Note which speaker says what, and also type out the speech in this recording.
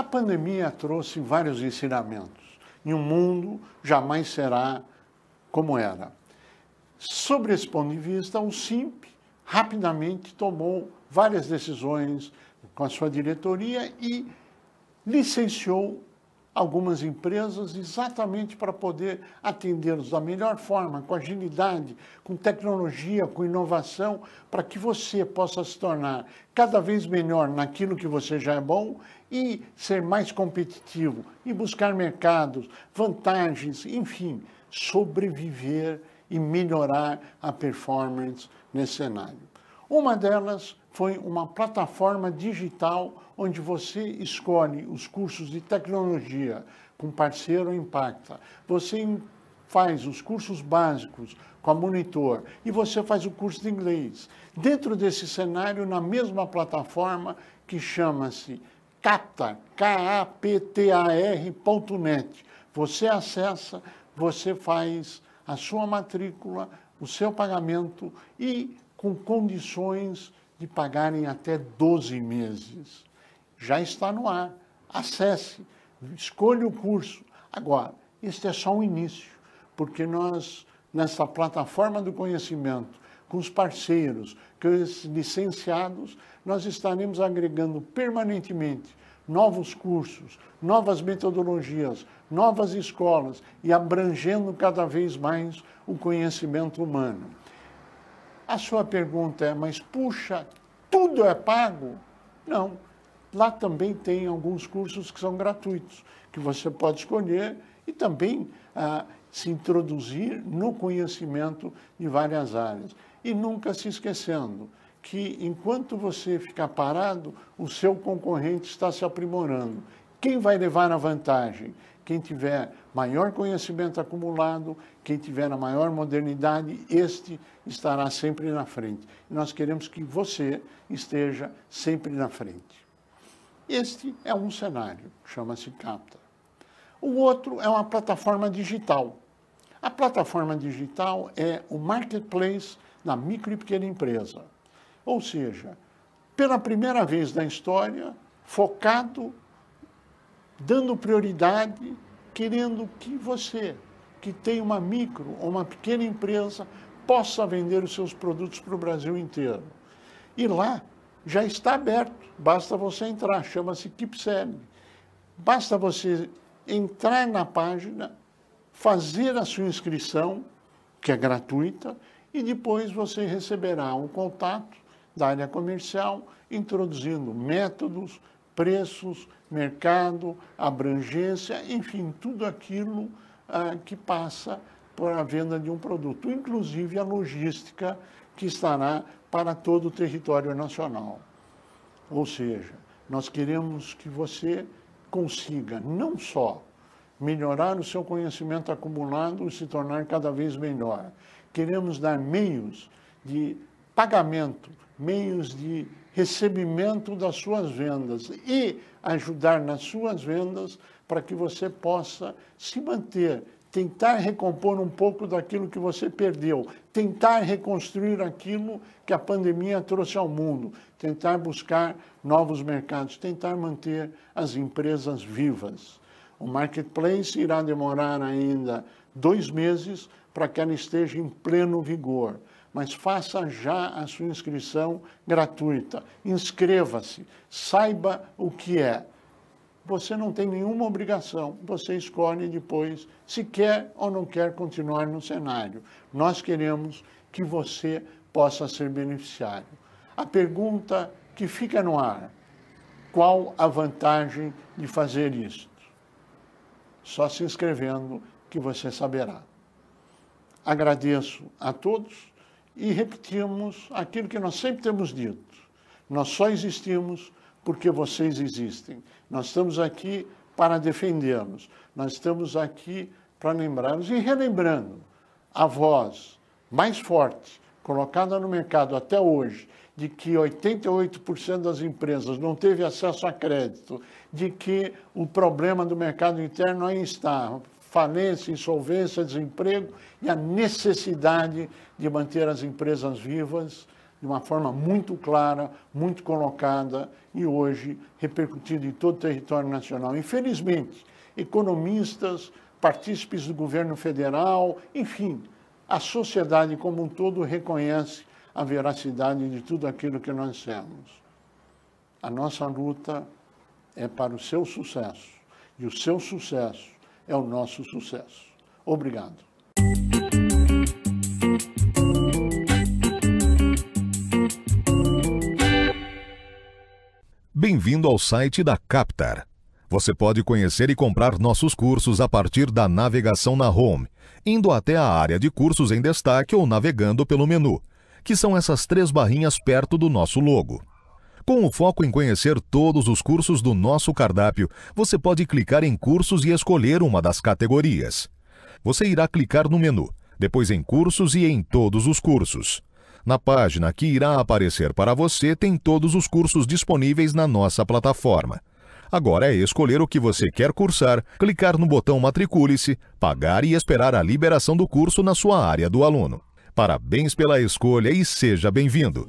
Speaker 1: A pandemia trouxe vários ensinamentos e o mundo jamais será como era. Sobre esse ponto de vista, o SIMP rapidamente tomou várias decisões com a sua diretoria e licenciou algumas empresas exatamente para poder atendê-los da melhor forma, com agilidade, com tecnologia, com inovação, para que você possa se tornar cada vez melhor naquilo que você já é bom e ser mais competitivo e buscar mercados, vantagens, enfim, sobreviver e melhorar a performance nesse cenário. Uma delas foi uma plataforma digital onde você escolhe os cursos de tecnologia com parceiro Impacta. Você faz os cursos básicos com a monitor e você faz o curso de inglês. Dentro desse cenário, na mesma plataforma que chama-se Capta, K-A-P-T-A-R.net. Você acessa, você faz a sua matrícula, o seu pagamento e com condições de pagarem até 12 meses. Já está no ar. Acesse, escolha o curso. Agora, este é só o início, porque nós, nessa plataforma do conhecimento, com os parceiros, com os licenciados, nós estaremos agregando permanentemente novos cursos, novas metodologias, novas escolas e abrangendo cada vez mais o conhecimento humano. A sua pergunta é, mas puxa, tudo é pago? Não. Lá também tem alguns cursos que são gratuitos, que você pode escolher e também ah, se introduzir no conhecimento de várias áreas. E nunca se esquecendo que, enquanto você ficar parado, o seu concorrente está se aprimorando. Quem vai levar a vantagem? quem tiver maior conhecimento acumulado, quem tiver a maior modernidade, este estará sempre na frente. Nós queremos que você esteja sempre na frente. Este é um cenário, chama-se CAPTA. O outro é uma plataforma digital. A plataforma digital é o marketplace da micro e pequena empresa. Ou seja, pela primeira vez na história, focado dando prioridade, querendo que você, que tem uma micro ou uma pequena empresa, possa vender os seus produtos para o Brasil inteiro. E lá já está aberto, basta você entrar, chama-se KeepSelling. Basta você entrar na página, fazer a sua inscrição, que é gratuita, e depois você receberá um contato da área comercial introduzindo métodos, preços, mercado, abrangência, enfim, tudo aquilo ah, que passa por a venda de um produto, inclusive a logística que estará para todo o território nacional. Ou seja, nós queremos que você consiga não só melhorar o seu conhecimento acumulado e se tornar cada vez melhor, queremos dar meios de pagamento meios de recebimento das suas vendas e ajudar nas suas vendas para que você possa se manter, tentar recompor um pouco daquilo que você perdeu, tentar reconstruir aquilo que a pandemia trouxe ao mundo, tentar buscar novos mercados, tentar manter as empresas vivas. O marketplace irá demorar ainda dois meses para que ela esteja em pleno vigor mas faça já a sua inscrição gratuita. Inscreva-se, saiba o que é. Você não tem nenhuma obrigação, você escolhe depois se quer ou não quer continuar no cenário. Nós queremos que você possa ser beneficiário. A pergunta que fica no ar: qual a vantagem de fazer isso? Só se inscrevendo que você saberá. Agradeço a todos e repetimos aquilo que nós sempre temos dito. Nós só existimos porque vocês existem. Nós estamos aqui para defendê-los. Nós estamos aqui para lembrá-los e relembrando a voz mais forte colocada no mercado até hoje de que 88% das empresas não teve acesso a crédito, de que o problema do mercado interno aí está, falência, insolvência, desemprego e a necessidade de manter as empresas vivas de uma forma muito clara, muito colocada e hoje repercutida em todo o território nacional. Infelizmente, economistas, partícipes do governo federal, enfim, a sociedade como um todo reconhece a veracidade de tudo aquilo que nós temos. A nossa luta é para o seu sucesso. E o seu sucesso é o nosso sucesso. Obrigado.
Speaker 2: Bem-vindo ao site da Captar. Você pode conhecer e comprar nossos cursos a partir da navegação na home, indo até a área de cursos em destaque ou navegando pelo menu, que são essas três barrinhas perto do nosso logo. Com o foco em conhecer todos os cursos do nosso cardápio, você pode clicar em cursos e escolher uma das categorias. Você irá clicar no menu, depois em cursos e em todos os cursos. Na página que irá aparecer para você tem todos os cursos disponíveis na nossa plataforma. Agora é escolher o que você quer cursar, clicar no botão Matricule-se, pagar e esperar a liberação do curso na sua área do aluno. Parabéns pela escolha e seja bem-vindo!